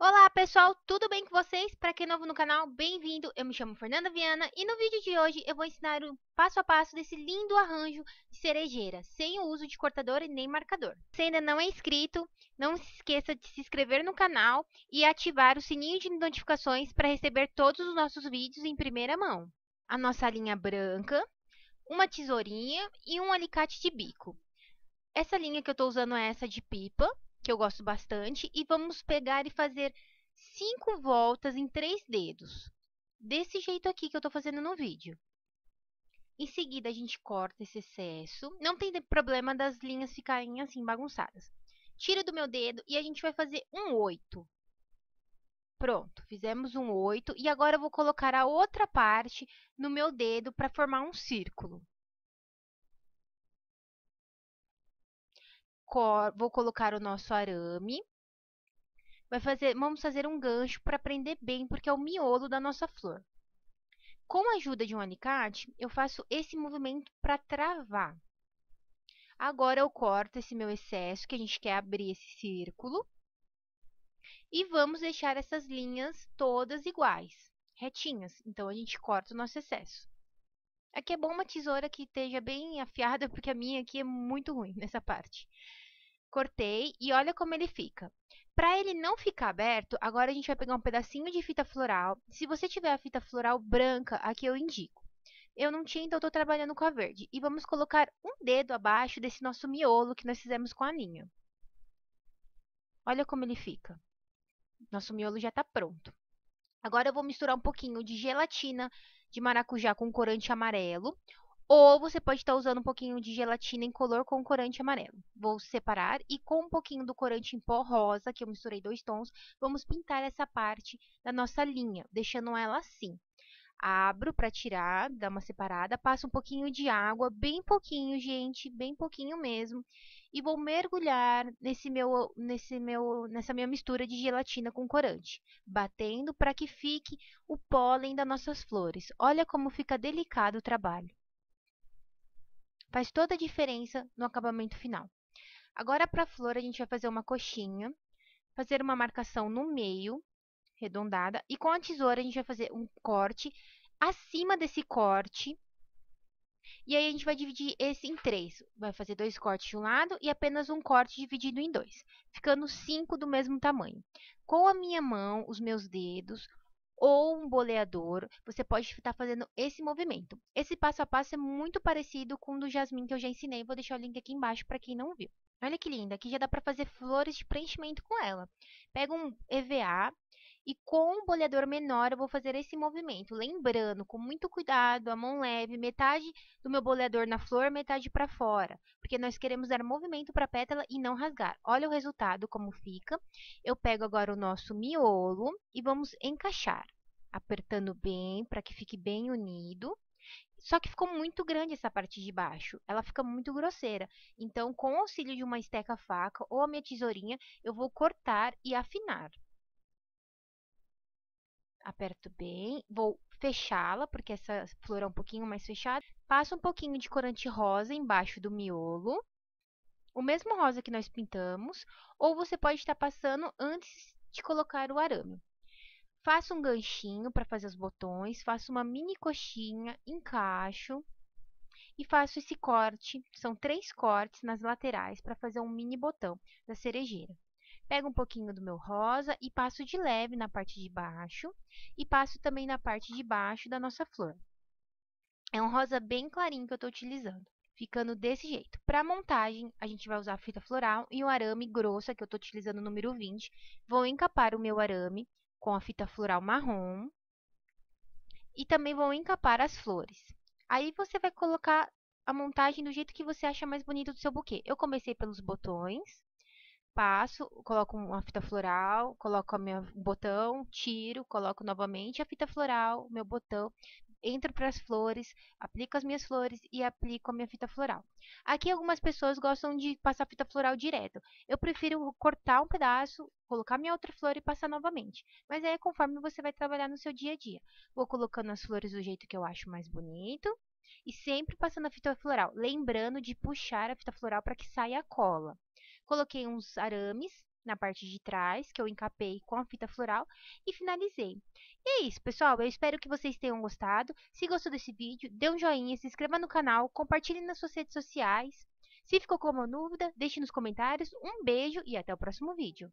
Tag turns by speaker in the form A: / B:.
A: Olá pessoal, tudo bem com vocês? Para quem é novo no canal, bem-vindo! Eu me chamo Fernanda Viana e no vídeo de hoje eu vou ensinar o passo a passo desse lindo arranjo de cerejeira, sem o uso de cortador e nem marcador. Se ainda não é inscrito, não se esqueça de se inscrever no canal e ativar o sininho de notificações para receber todos os nossos vídeos em primeira mão. A nossa linha branca, uma tesourinha e um alicate de bico. Essa linha que eu estou usando é essa de pipa, que eu gosto bastante, e vamos pegar e fazer cinco voltas em três dedos, desse jeito aqui que eu estou fazendo no vídeo. Em seguida, a gente corta esse excesso. Não tem problema das linhas ficarem assim, bagunçadas. Tira do meu dedo e a gente vai fazer um oito. Pronto, fizemos um oito. E agora eu vou colocar a outra parte no meu dedo para formar um círculo. vou colocar o nosso arame. Vai fazer, vamos fazer um gancho para prender bem, porque é o miolo da nossa flor. Com a ajuda de um alicate, eu faço esse movimento para travar. Agora eu corto esse meu excesso, que a gente quer abrir esse círculo. E vamos deixar essas linhas todas iguais, retinhas. Então, a gente corta o nosso excesso. Aqui é, é bom uma tesoura que esteja bem afiada, porque a minha aqui é muito ruim nessa parte. Cortei e olha como ele fica. Para ele não ficar aberto, agora a gente vai pegar um pedacinho de fita floral. Se você tiver a fita floral branca, aqui eu indico. Eu não tinha, então estou trabalhando com a verde. E vamos colocar um dedo abaixo desse nosso miolo que nós fizemos com a linha. Olha como ele fica. Nosso miolo já está pronto. Agora eu vou misturar um pouquinho de gelatina de maracujá com corante amarelo. Ou você pode estar tá usando um pouquinho de gelatina em color com corante amarelo. Vou separar e com um pouquinho do corante em pó rosa, que eu misturei dois tons, vamos pintar essa parte da nossa linha, deixando ela assim abro para tirar, dá uma separada, passo um pouquinho de água, bem pouquinho, gente, bem pouquinho mesmo, e vou mergulhar nesse meu, nesse meu, nessa minha mistura de gelatina com corante, batendo para que fique o pólen das nossas flores. Olha como fica delicado o trabalho. Faz toda a diferença no acabamento final. Agora para a flor a gente vai fazer uma coxinha, fazer uma marcação no meio arredondada. E com a tesoura a gente vai fazer um corte acima desse corte. E aí a gente vai dividir esse em três. Vai fazer dois cortes de um lado e apenas um corte dividido em dois. Ficando cinco do mesmo tamanho. Com a minha mão, os meus dedos ou um boleador, você pode estar fazendo esse movimento. Esse passo a passo é muito parecido com o do Jasmin que eu já ensinei. Vou deixar o link aqui embaixo para quem não viu. Olha que linda, aqui já dá para fazer flores de preenchimento com ela. Pega um EVA, e com o boleador menor, eu vou fazer esse movimento. Lembrando, com muito cuidado, a mão leve, metade do meu boleador na flor, metade para fora. Porque nós queremos dar movimento para a pétala e não rasgar. Olha o resultado como fica. Eu pego agora o nosso miolo e vamos encaixar. Apertando bem, para que fique bem unido. Só que ficou muito grande essa parte de baixo, ela fica muito grosseira. Então, com o auxílio de uma esteca-faca ou a minha tesourinha, eu vou cortar e afinar aperto bem, vou fechá-la, porque essa flor é um pouquinho mais fechada. Passo um pouquinho de corante rosa embaixo do miolo, o mesmo rosa que nós pintamos, ou você pode estar passando antes de colocar o arame. Faço um ganchinho para fazer os botões, faço uma mini coxinha, encaixo e faço esse corte, são três cortes nas laterais para fazer um mini botão da cerejeira. Pego um pouquinho do meu rosa e passo de leve na parte de baixo e passo também na parte de baixo da nossa flor. É um rosa bem clarinho que eu estou utilizando, ficando desse jeito. Para montagem, a gente vai usar a fita floral e o arame grosso que eu estou utilizando o número 20. Vou encapar o meu arame com a fita floral marrom e também vou encapar as flores. Aí você vai colocar a montagem do jeito que você acha mais bonito do seu buquê. Eu comecei pelos botões, passo, coloco uma fita floral, coloco o meu botão, tiro, coloco novamente a fita floral, meu botão, entro para as flores, aplico as minhas flores e aplico a minha fita floral. Aqui algumas pessoas gostam de passar fita floral direto. Eu prefiro cortar um pedaço, colocar minha outra flor e passar novamente. Mas aí é conforme você vai trabalhar no seu dia a dia. Vou colocando as flores do jeito que eu acho mais bonito e sempre passando a fita floral, lembrando de puxar a fita floral para que saia a cola. Coloquei uns arames na parte de trás, que eu encapei com a fita floral e finalizei. E é isso, pessoal. Eu espero que vocês tenham gostado. Se gostou desse vídeo, dê um joinha, se inscreva no canal, compartilhe nas suas redes sociais. Se ficou com alguma dúvida, deixe nos comentários. Um beijo e até o próximo vídeo.